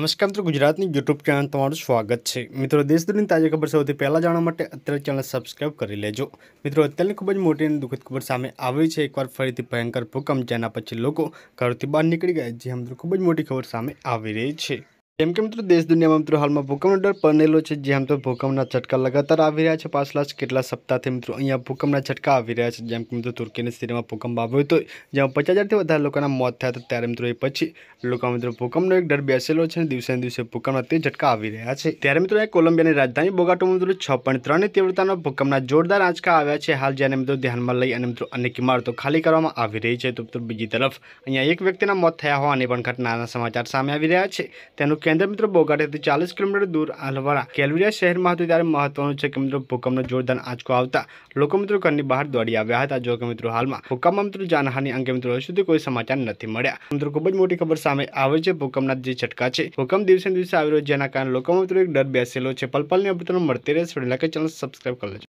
નમસ્કાર મિત્રો ગુજરાતની યુટ્યુબ ચેનલ તમારું સ્વાગત છે મિત્રો દેશ દુનિયાની તાજા ખબર સૌથી પહેલાં જાણવા માટે અત્યારે ચેનલ સબસ્ક્રાઈબ કરી લેજો મિત્રો અત્યારની ખૂબ જ મોટી અને દુઃખદ ખબર સામે આવી છે એકવાર ફરીથી ભયંકર ભૂકંપ જેના પછી લોકો ઘરથી બહાર નીકળી ગયા જે મિત્રો ખૂબ જ મોટી ખબર સામે આવી રહી છે જેમ કે મિત્રો દેશ દુનિયામાં મિત્રો હાલમાં ભૂકંપનો ડર બનેલો છે જેમ તો ભૂકંપના ઝટકા લગાતાર આવી રહ્યા છે પાછલા કેટલા સપ્તાહથી મિત્રો અહીંયા ભૂકંપના ઝટકા આવી રહ્યા છે જેમ કે મિત્રો તુર્કીની સિરીમાં ભૂકંપ આવ્યો હતો જેમાં પચાસ હજારથી વધારે લોકોના મોત થયા હતા ત્યારે મિત્રો એ પછી લોકો મિત્રો ભૂકંપનો એક ડર બેસેલો છે અને દિવસે દિવસે ભૂકંપના તે ઝટકા આવી રહ્યા છે ત્યારે મિત્રો અહીં કોલંબિયાની રાજધાની બોગાટોમાં મિત્રો છ પોઈન્ટ ત્રણની તીવ્રતાના ભૂકંપના જોરદાર આંચકા આવ્યા છે હાલ જેને મિત્રો ધ્યાનમાં લઈ અને મિત્રો અનેક ઇમારતો ખાલી કરવામાં આવી રહી છે તો મિત્રો બીજી તરફ અહીંયા એક વ્યક્તિના મોત થયા હોવાની પણ ઘટનાના સમાચાર સામે આવી રહ્યા છે તેનું કેન્દ્ર મિત્રો બોગાટેથી ચાલીસ કિલોમીટર દૂર આલવાડા કેલવિરિયા શહેરમાં હતું ત્યારે મહત્વનું છે કે મિત્રો ભૂકંપનો જોરદાર આંચકો આવતા લોકો મિત્રો ઘરની બહાર દોડી આવ્યા હતા જોકે મિત્રો હાલમાં ભૂકંપમાં મિત્રો જાનહાની અંગે મિત્રો સુધી કોઈ સમાચાર નથી મળ્યા મિત્રો ખૂબ જ મોટી ખબર સામે આવે છે ભૂકંપના જે છટકા છે ભૂકંપ દિવસે દિવસે આવી રહ્યો જેના કારણે લોકો મિત્રો એક ડર બેસેલો છે પલપલની અપડેટો મળતી રહેશે લાગે ચેનલ સબસ્ક્રાઈબ કરે છે